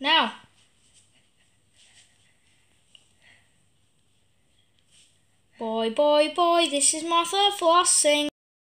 Now. Boy, boy, boy, this is Martha Floss saying.